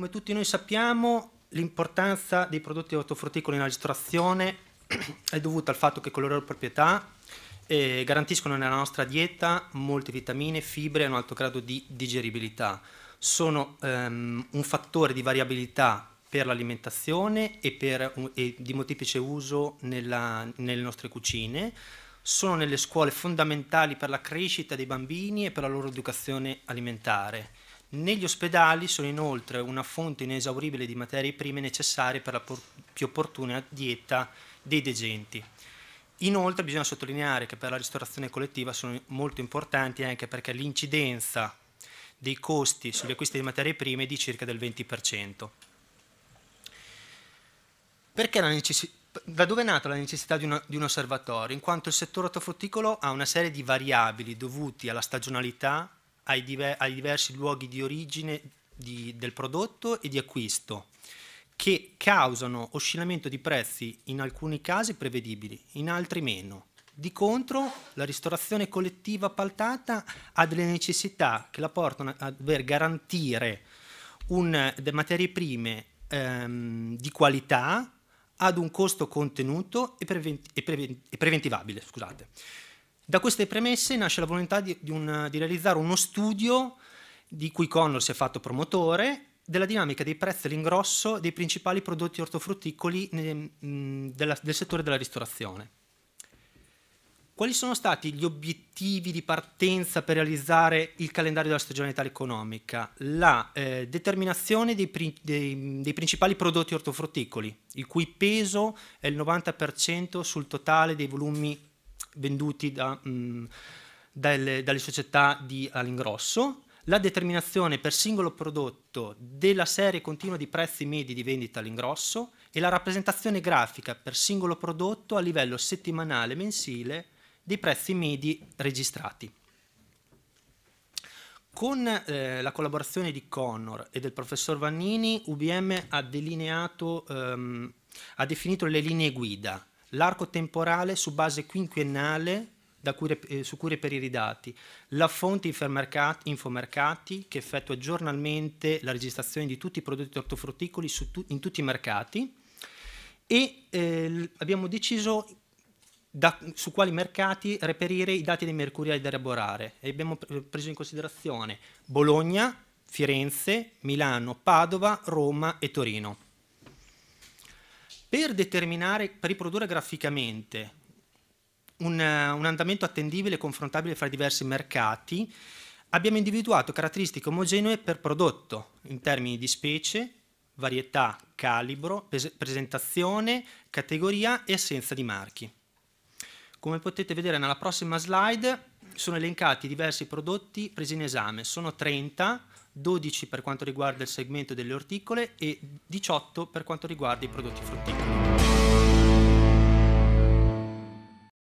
Come tutti noi sappiamo, l'importanza dei prodotti ortofrutticoli nella ristorazione è dovuta al fatto che con le loro proprietà eh, garantiscono nella nostra dieta molte vitamine, fibre e un alto grado di digeribilità. Sono ehm, un fattore di variabilità per l'alimentazione e, e, di moltiplice uso nella, nelle nostre cucine. Sono nelle scuole fondamentali per la crescita dei bambini e per la loro educazione alimentare negli ospedali sono inoltre una fonte inesauribile di materie prime necessarie per la più opportuna dieta dei degenti. Inoltre bisogna sottolineare che per la ristorazione collettiva sono molto importanti anche perché l'incidenza dei costi sugli acquisti di materie prime è di circa del 20%. Perché la necessità? da dove è nata la necessità di, una, di, un osservatorio? In quanto il settore ortofrutticolo ha una serie di variabili dovuti alla stagionalità, ai, diver ai diversi luoghi di origine di, del prodotto e di acquisto che causano oscillamento di prezzi in alcuni casi prevedibili, in altri meno. Di contro, la ristorazione collettiva appaltata ha delle necessità che la portano a dover garantire un, delle materie prime ehm, di qualità ad un costo contenuto e, prevent e, prevent e preventivabile. Scusate. Da queste premesse nasce la volontà di, di, un, di realizzare uno studio di cui Connor si è fatto promotore della dinamica dei prezzi all'ingrosso dei principali prodotti ortofrutticoli mm, del settore della ristorazione. Quali sono stati gli obiettivi di partenza per realizzare il calendario della stagionalità economica? La eh, determinazione dei, dei, dei, principali prodotti ortofrutticoli, il cui peso è il 90% sul totale dei volumi venduti da, mh, mm, dalle, dalle, società di, all'ingrosso, la determinazione per singolo prodotto della serie continua di prezzi medi di vendita all'ingrosso e la rappresentazione grafica per singolo prodotto a livello settimanale mensile dei prezzi medi registrati. Con eh, la collaborazione di Connor e del professor Vannini, UBM ha, ehm, ha definito le linee guida l'arco temporale su base quinquennale cui, eh, su cui reperire i dati, la fonte infomercati che effettua giornalmente la registrazione di tutti i prodotti ortofrutticoli tu, in tutti i mercati e eh, abbiamo deciso da, su quali mercati reperire i dati dei mercuriali da elaborare e abbiamo preso in considerazione Bologna, Firenze, Milano, Padova, Roma e Torino. Per determinare, per riprodurre graficamente un, eh, un andamento attendibile e confrontabile fra i diversi mercati, abbiamo individuato caratteristiche omogenee per prodotto in termini di specie, varietà, calibro, presentazione, categoria e assenza di marchi. Come potete vedere nella prossima slide sono elencati diversi prodotti presi in esame, sono 30 12 per quanto riguarda il segmento delle orticole e 18 per quanto riguarda i prodotti frutticoli.